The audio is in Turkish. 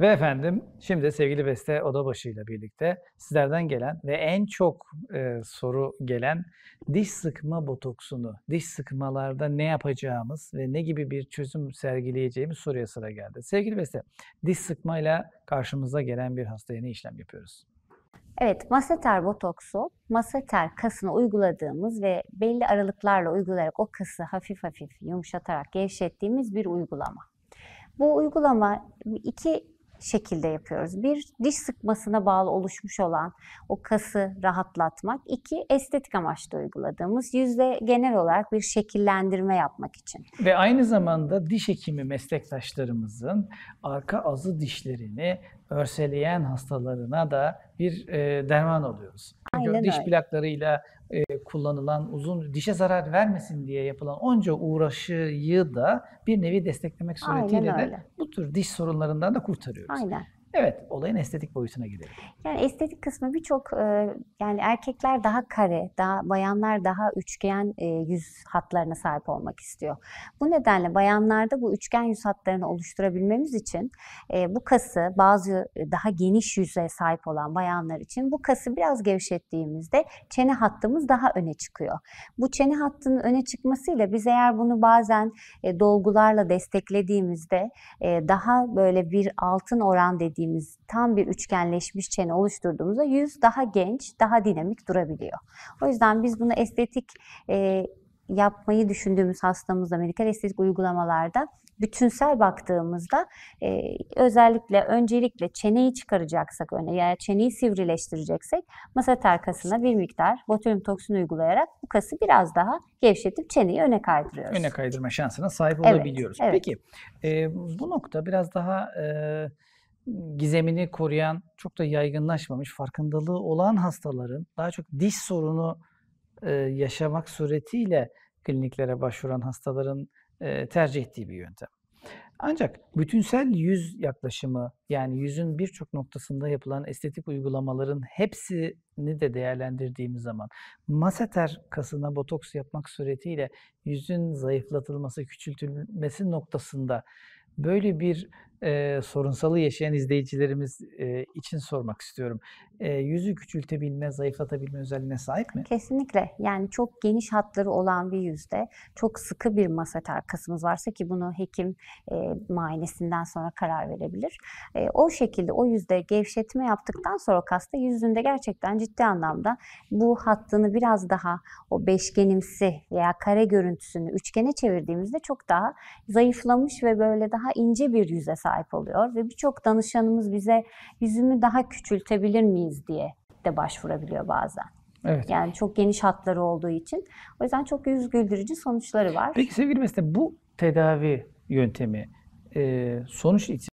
Ve efendim şimdi sevgili Beste Odabaşı ile birlikte sizlerden gelen ve en çok e, soru gelen diş sıkma botoksunu, diş sıkmalarda ne yapacağımız ve ne gibi bir çözüm sergileyeceğimiz soruya sıra geldi. Sevgili Beste, diş sıkmayla karşımıza gelen bir hastaya ne işlem yapıyoruz? Evet, maseter botoksu, maseter kasını uyguladığımız ve belli aralıklarla uygulayarak o kası hafif hafif yumuşatarak gevşettiğimiz bir uygulama. Bu uygulama iki şekilde yapıyoruz. Bir, diş sıkmasına bağlı oluşmuş olan o kası rahatlatmak. İki, estetik amaçlı uyguladığımız yüzde genel olarak bir şekillendirme yapmak için. Ve aynı zamanda diş hekimi meslektaşlarımızın arka azı dişlerini örseleyen hastalarına da bir e, derman oluyoruz. Çünkü Aynen diş öyle. plaklarıyla e, kullanılan uzun dişe zarar vermesin diye yapılan onca uğraşıyı da bir nevi desteklemek suretiyle Aynen de öyle tür diş sorunlarından da kurtarıyoruz. Aynen. Evet, olayın estetik boyutuna gidelim. Yani estetik kısmı birçok e, yani erkekler daha kare, daha bayanlar daha üçgen e, yüz hatlarına sahip olmak istiyor. Bu nedenle bayanlarda bu üçgen yüz hatlarını oluşturabilmemiz için e, bu kası bazı daha geniş yüze sahip olan bayanlar için bu kası biraz gevşettiğimizde çene hattımız daha öne çıkıyor. Bu çene hattının öne çıkmasıyla biz eğer bunu bazen dolgularla desteklediğimizde daha böyle bir altın oran dediğimiz dediğimiz tam bir üçgenleşmiş çene oluşturduğumuzda yüz daha genç, daha dinamik durabiliyor. O yüzden biz bunu estetik e, yapmayı düşündüğümüz hastamızda, medikal estetik uygulamalarda bütünsel baktığımızda e, özellikle öncelikle çeneyi çıkaracaksak öne yani çeneyi sivrileştireceksek masat arkasına bir miktar botulinum toksin uygulayarak bu kası biraz daha gevşetip çeneyi öne kaydırıyoruz. Öne kaydırma şansına sahip evet, olabiliyoruz. Evet. Peki e, bu nokta biraz daha e, gizemini koruyan, çok da yaygınlaşmamış, farkındalığı olan hastaların daha çok diş sorunu e, yaşamak suretiyle kliniklere başvuran hastaların e, tercih ettiği bir yöntem. Ancak bütünsel yüz yaklaşımı yani yüzün birçok noktasında yapılan estetik uygulamaların hepsini de değerlendirdiğimiz zaman maseter kasına botoks yapmak suretiyle yüzün zayıflatılması, küçültülmesi noktasında böyle bir e, sorunsalı yaşayan izleyicilerimiz e, için sormak istiyorum. E, yüzü küçültebilme, zayıflatabilme özelliğine sahip mi? Kesinlikle. Yani çok geniş hatları olan bir yüzde çok sıkı bir masater kasımız varsa ki bunu hekim e, muayenesinden sonra karar verebilir. E, o şekilde o yüzde gevşetme yaptıktan sonra kasta yüzünde gerçekten ciddi anlamda bu hattını biraz daha o beşgenimsi veya kare görüntüsünü üçgene çevirdiğimizde çok daha zayıflamış ve böyle daha ince bir yüze sahip sahip oluyor ve birçok danışanımız bize yüzümü daha küçültebilir miyiz diye de başvurabiliyor bazen. Evet. Yani çok geniş hatları olduğu için. O yüzden çok yüz güldürücü sonuçları var. Peki sevgili Mesne bu tedavi yöntemi sonuç için